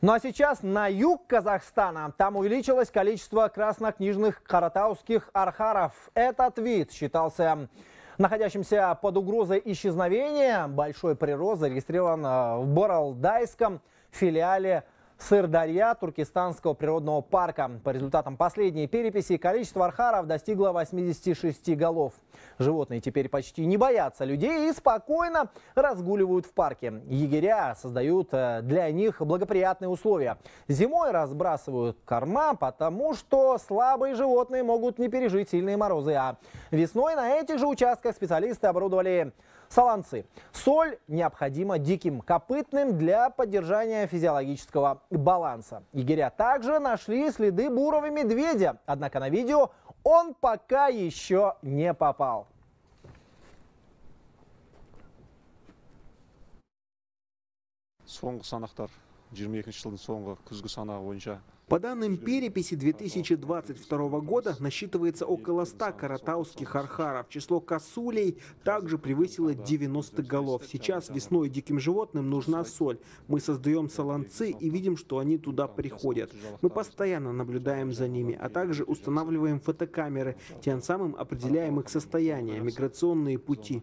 Ну а сейчас на юг Казахстана. Там увеличилось количество краснокнижных каратауских архаров. Этот вид считался находящимся под угрозой исчезновения. Большой прирост зарегистрирован э, в Боралдайском филиале Сырдарья Туркестанского природного парка. По результатам последней переписи количество архаров достигло 86 голов. Животные теперь почти не боятся людей и спокойно разгуливают в парке. Егеря создают э, для них благоприятные условия. Зимой разбрасывают корма, потому что слабые животные могут не пережить сильные морозы. А весной на этих же участках специалисты оборудовали Солонцы. Соль необходима диким копытным для поддержания физиологического баланса. Егеря также нашли следы бурого медведя, однако на видео он пока еще не попал. соңғы санақтар по данным переписи 2022 года насчитывается около 100 каратауских архаров. Число косулей также превысило 90 голов. Сейчас весной диким животным нужна соль. Мы создаем солонцы и видим, что они туда приходят. Мы постоянно наблюдаем за ними, а также устанавливаем фотокамеры, тем самым определяем их состояние, миграционные пути.